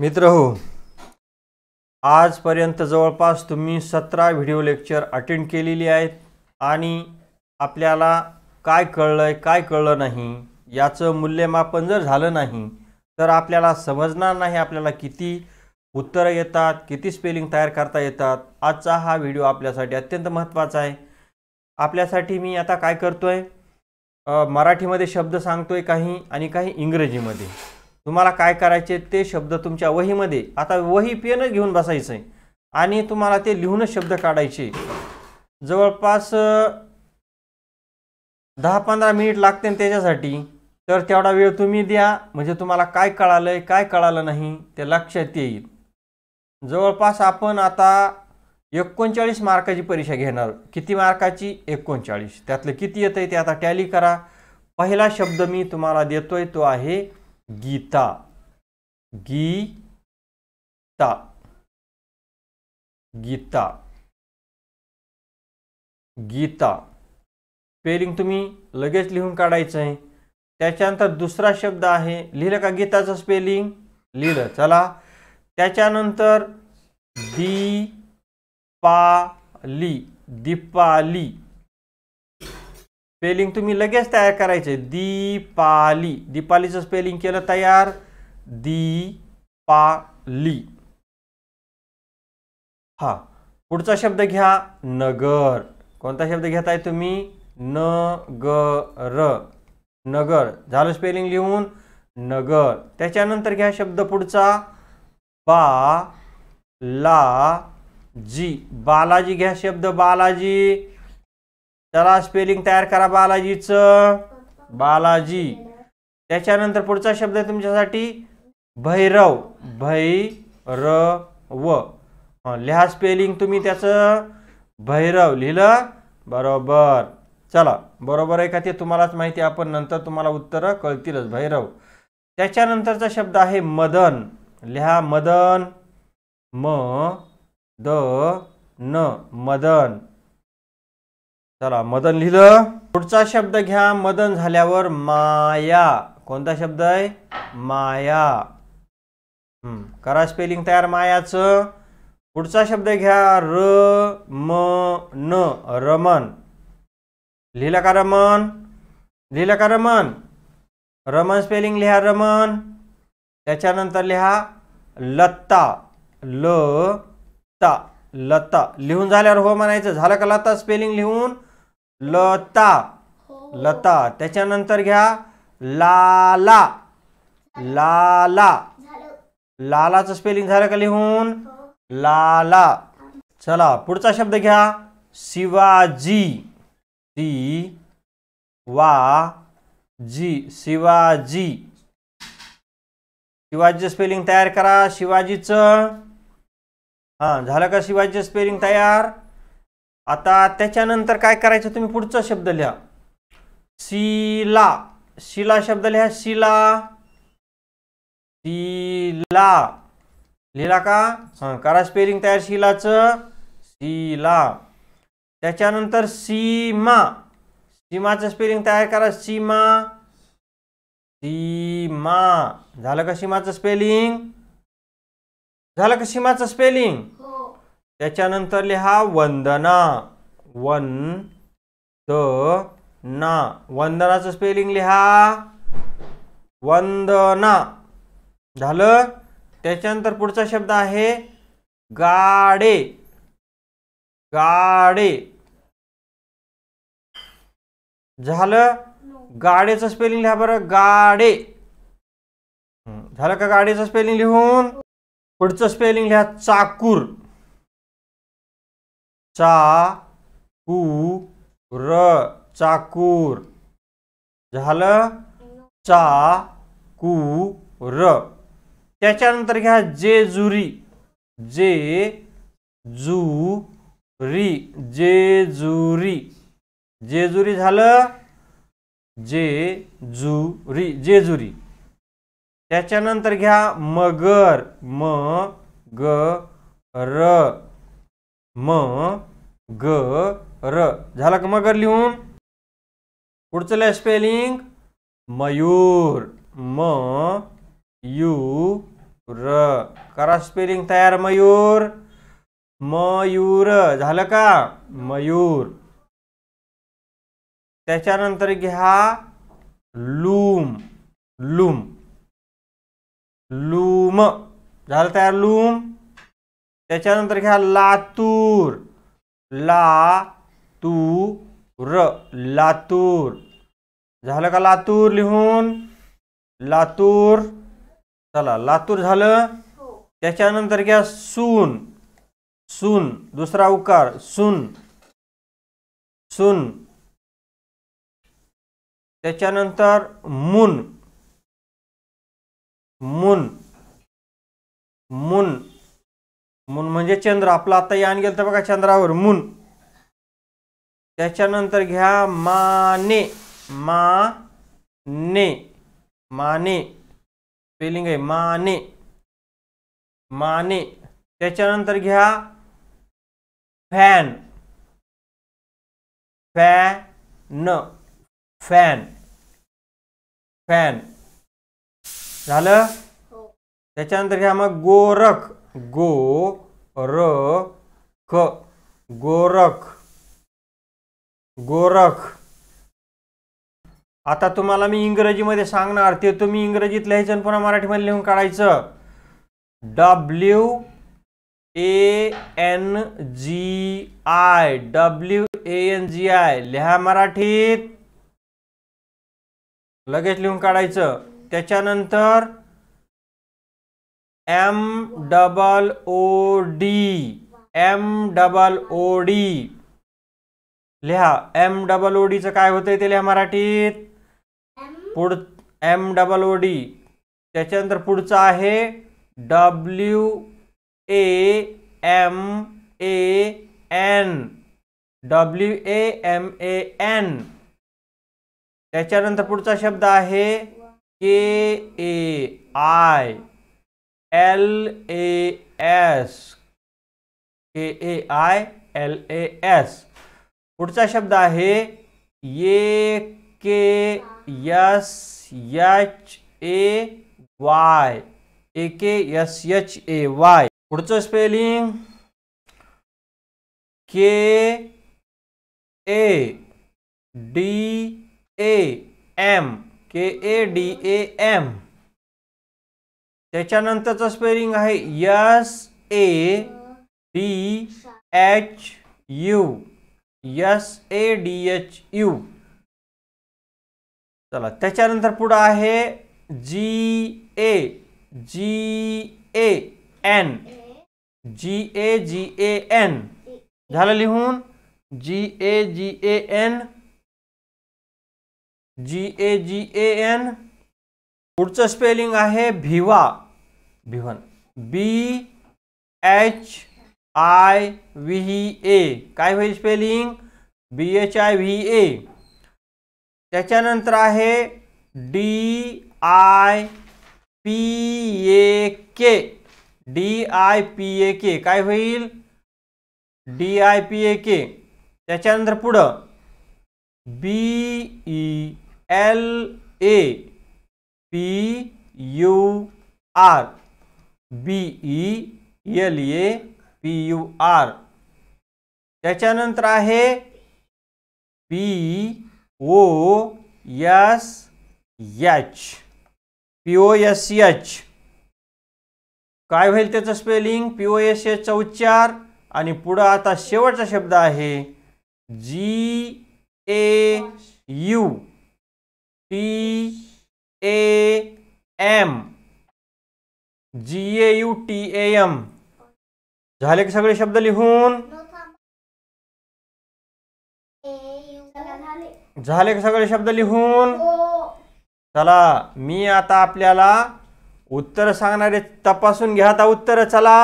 मित्र हो आजपर्यंत जवळपास तुम्ही सतरा व्हिडिओ लेक्चर अटेंड केलेली आहेत आणि आपल्याला काय कळलं आहे काय कळलं नाही याचं मूल्यमापन जर झालं नाही तर आपल्याला समजणार नाही आपल्याला किती उत्तरं येतात किती स्पेलिंग तयार करता येतात आजचा हा व्हिडिओ आपल्यासाठी अत्यंत महत्त्वाचा आहे आपल्यासाठी मी आता काय करतो आहे मराठीमध्ये शब्द सांगतो आहे काही आणि काही इंग्रजीमध्ये तुम्हाला काय करायचे ते शब्द तुमच्या वहीमध्ये आता वही पेनच घेऊन बसायचं आणि तुम्हाला ते लिहूनच शब्द काढायचे जवळपास दहा पंधरा मिनिट लागते त्याच्यासाठी तर तेवढा वेळ तुम्ही द्या म्हणजे तुम्हाला काय कळालंय काय कळालं नाही ते लक्षात येईल जवळपास आपण आता एकोणचाळीस मार्काची परीक्षा घेणार किती मार्काची एकोणचाळीस त्यातलं किती येतं आहे ते आता टॅली करा पहिला शब्द मी तुम्हाला देतोय तो आहे गीता गीता गीता गीता स्पेलिंग तुम्ही लगेच लिहून काढायचं आहे त्याच्यानंतर दुसरा शब्द आहे लिहिलं का गीताचं स्पेलिंग लिहिलं चला त्याच्यानंतर दी पा ली दीपाली स्पेलिंग तुम्ही लगेच तयार करायचे दीपाली दीपालीचं स्पेलिंग केलं तयार दी ली हा पुढचा शब्द घ्या नगर कोणता शब्द घेताय तुम्ही न ग र नगर झालं स्पेलिंग लिहून नगर त्याच्यानंतर घ्या शब्द पुढचा बा ला जी बालाजी घ्या शब्द बालाजी चला स्पेलिंग तयार करा बालाजीचं बालाजी त्याच्यानंतर पुढचा शब्द आहे तुमच्यासाठी भैरव र व लिहा स्पेलिंग तुम्ही त्याचं भैरव लिहिलं बरोबर चला बरोबर आहे का ते तुम्हालाच माहिती आपण नंतर तुम्हाला उत्तर कळतीलच भैरव त्याच्यानंतरचा शब्द आहे मदन लिहा मदन म द न मदन चला मदन लिहिलं पुढचा शब्द घ्या मदन झाल्यावर माया कोणता शब्द आहे माया करा स्पेलिंग तयार मायाचं पुढचा शब्द घ्या र म न रमन लिहिलं का रमन लिहिलं का रमन रमन स्पेलिंग लिहा रमन त्याच्यानंतर लिहा लत्ता ल ता लता लिहून झाल्यावर हो म्हणायचं झालं का लता स्पेलिंग लिहून लता लता त्याच्यानंतर घ्या लाला लाला लालाचं स्पेलिंग झालं का लिहून लाला चला पुढचा शब्द घ्या शिवाजी सी वा जी शिवाजी शिवाजीचं स्पेलिंग तयार करा शिवाजीचं हां झालं का शिवाजीचं स्पेलिंग तयार आता त्याच्यानंतर काय करायचं तुम्ही पुढचा शब्द लिहा शिला शिला शब्द लिहा शिला शिला लिहिला का हां करा स्पेलिंग तयार शिलाच शिला त्याच्यानंतर सीमा सीमाचं स्पेलिंग तयार करा सीमा सीमा झालं का सीमाचं स्पेलिंग झालं का सीमाचं स्पेलिंग त्याच्यानंतर लिहा वंदना वन द ना वंदनाचं स्पेलिंग लिहा वंदना झालं त्याच्यानंतर पुढचा शब्द आहे गाडे गाडे झालं गाडेचं स्पेलिंग लिहा बरं गाडे झालं का गाडीचं स्पेलिंग लिहून पुढचं स्पेलिंग लिहा चाकूर चा कू र चाकूर झालं चा कू र त्याच्यानंतर घ्या जेजुरी जे जू री जेजुरी जेजुरी झालं जे जुरी जेजुरी त्याच्यानंतर घ्या मगर म ग र म ग र झाला का मगर लिहून पुढचं स्पेलिंग मयूर म यू र करा स्पेलिंग तयार मयूर मयूर झालं का मयूर त्याच्यानंतर घ्या लूम लूम लूम झालं तयार लूम त्याच्यानंतर घ्या लातूर ला तू र लातूर झालं का लातूर लिहून लातूर चला लातूर झालं हो. त्याच्यानंतर घ्या सून सून दुसरा उकार सून सून त्याच्यानंतर मुन मुन मुन मून म्हणजे चंद्र आपला आता यान गेलं तर बघा चंद्रावर मून त्याच्यानंतर घ्या माने मा ने माने स्पेलिंग आहे माने माने त्याच्यानंतर घ्या फॅन फॅन फॅन फॅन झालं हो. त्याच्यानंतर घ्या मग गोरख गो र ख गोरख गोरख आता तुम्हाला मी इंग्रजीमध्ये सांगणार ते तुम्ही इंग्रजीत लिहायचं पुन्हा मराठीमध्ये लिहून काढायचं W A N G I W A N G I लिहा मराठीत लगेच लिहून काढायचं त्याच्यानंतर M double O D M double O D लिहा एम डबल ओ डीचं काय होतंय ते लिहा मराठीत पुढ एम डबल ओ डी त्याच्यानंतर पुढचं आहे W A M A N W A M A N त्याच्यानंतर पुढचा शब्द आहे K A I L A S K A I L A S पुढचा शब्द आहे A K S H A Y A K S H A Y पुढचं spelling K A D A M K A D A M त्याच्यानंतरचं spelling आहे S A D H U S A D H you चला त्याच्यानंतर पुढं आहे G A G A N G A G A N झालं लिहून G A G A N G A G A N पुढचं spelling आहे Bhiva B one B H I V A का spelling B H I V A त्याच्यानंतर D I P A K D I P A K का हो D I P A K नर पुढं B E L A P U R B E L A P U R त्याच्यानंतर आहे P O S H P O S H काय होईल त्याचं spelling P O S एचचा उच्चार आणि पुढं आता शेवटचा शब्द आहे G A U T A M G A U T M झाले की सगळे शब्द लिहून झाले की सगळे शब्द लिहून चला मी आता आपल्याला उत्तर सांगणारे तपासून घ्या आता उत्तर चला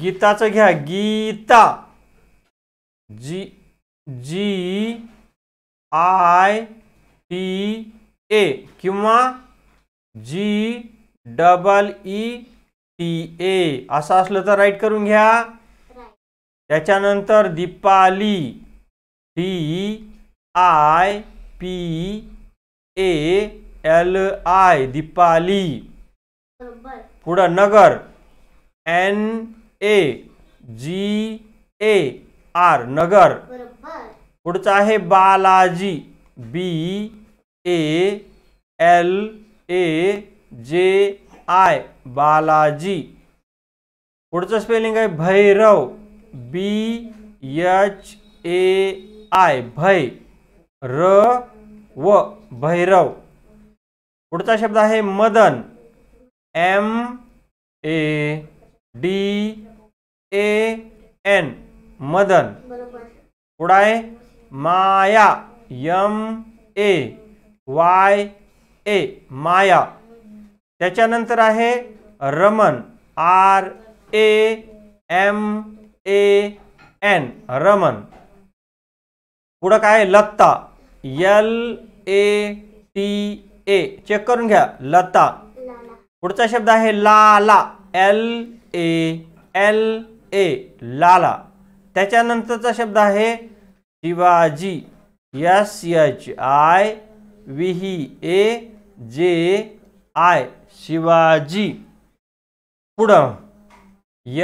गीताचं घ्या Gita G G I T A किंवा G double E T A असं असलं तर राईट करून घ्या त्याच्यानंतर Deepali D I P A L I Deepali पुढं Nagar N A G A R नगर पुढचं आहे बालाजी बी A L A J I Balaji पुढचं स्पेलिंग आहे Bhairav B H A I भै र व भैरव पुढचा शब्द आहे Madan M A D A N Madan पुढा आहे Maya M A Y A Maya त्याच्यानंतर आहे Raman R A M A N Raman पुढं काय Lata L A T A check करून घ्या लता पुढचा शब्द आहे लाला एल ए एल ए लाला त्याच्यानंतरचा शब्द आहे Shivaji S H I V A J I Shivaji पुढं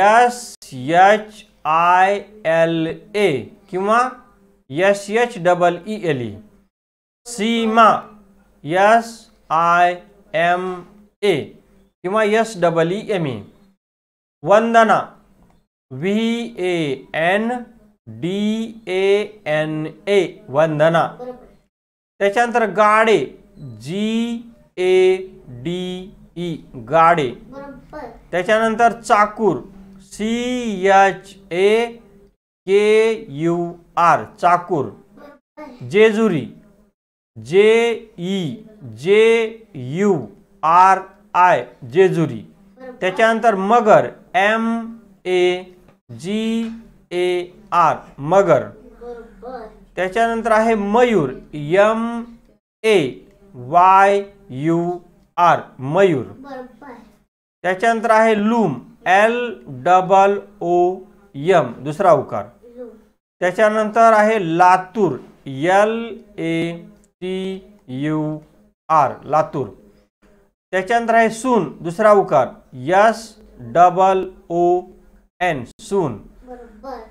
S H I L A कि S H double E L E Seema S I M A कि S double E M A Vandana V A N D A N A Vandana Gade G A D E Gade त्याच्यानंतर Chakur C H A K U R Chakur Jejuri J E जे you R I Jejuri त्याच्यानंतर मगर M A G A R मगर त्याच्यानंतर आहे Mayur M A Y U R Mayur त्याच्यानंतर आहे loom L double O M दुसरा उकार त्याच्यानंतर आहे Latur L A T U R Latur त्याच्यानंतर आहे सून दुसरा उकार S double O N soon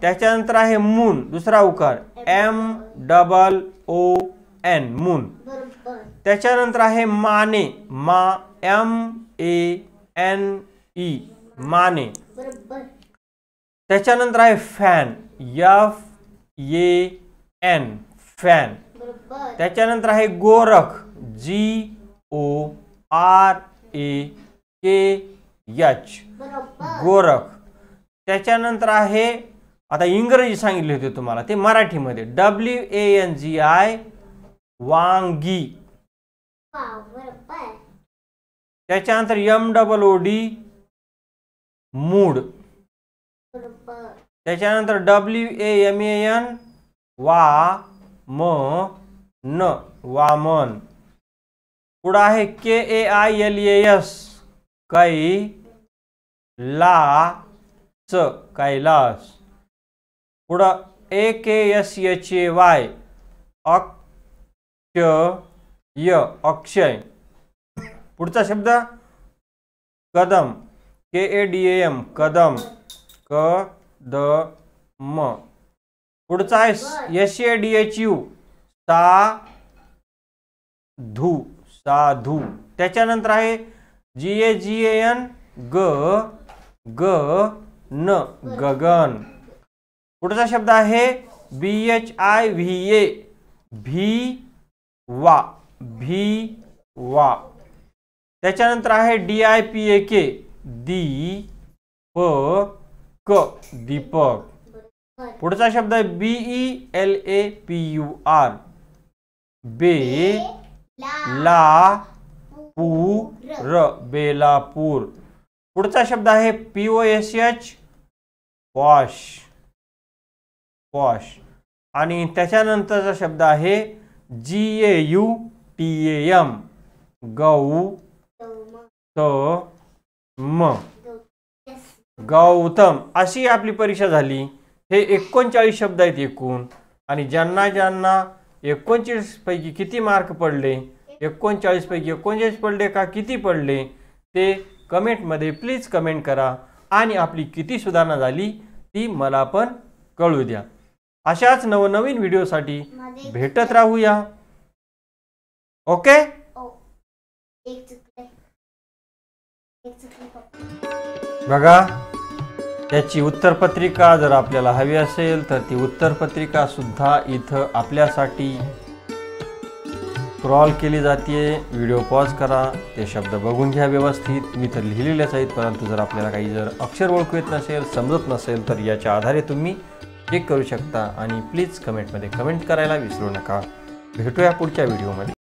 त्याच्यानंतर आहे मून दुसरा उकार M double O N moon त्याच्यानंतर आहे माने मा M A N E Mane त्याच्यानंतर आहे fan F A N fan त्याच्यानंतर आहे Gorakh G O R A K H Gorakh त्याच्यानंतर आहे आता इंग्रजी सांगितले होते तुम्हाला ते मराठीमध्ये W A N G I वांगी त्याच्यानंतर M double O D mood त्याच्यानंतर डब्ल्यू एम ए एन वा म न वामन पुढं आहे K A I L S कै ला च कैलास पुढं A K S H A Y अक्ष य अक्षय पुढचा शब्द Kadam K A D A M Kadam क द म पुढचा आहे S A D H U सा धू साधू त्याच्यानंतर आहे G A G A N ग ग न गगन पुढचा शब्द आहे B H I V A भी वा भी वा त्याच्यानंतर आहे D I P A K दी प क दीपक पुढचा शब्द आहे B E L A P U R बे ला पू र बेलापूर पुढचा शब्द आहे P O S H wash wash आणि त्याच्यानंतरचा शब्द आहे जी ए यू पीएम गौ त म गौतम अशी आपली परीक्षा झाली हे एकोणचाळीस शब्द आहेत एकूण आणि ज्यांना ज्यांना एकोणचाळीस पैकी किती मार्क पडले एकोणचाळीस पैकी एकोणचाळीस पडले का किती पडले ते कमेंटमध्ये प्लीज कमेंट करा आणि आपली किती सुधारणा झाली ती मला पण कळू द्या अशाच नवनवीन व्हिडिओसाठी भेटत राहूया ओके oh, बघा त्याची उत्तरपत्रिका जर आपल्याला हवी असेल तर ती उत्तरपत्रिका सुद्धा इथं आपल्यासाठी क्रॉल केली जाते व्हिडिओ पॉज करा ते शब्द बघून घ्या व्यवस्थित मी तर लिहिलेलेच आहेत परंतु जर आपल्याला काही जर अक्षर ओळखू येत नसेल समजत नसेल तर याच्या आधारे तुम्ही चेक करू शकता आणि प्लीज कमेंटमध्ये कमेंट करायला विसरू नका भेटूया पुढच्या व्हिडिओमध्ये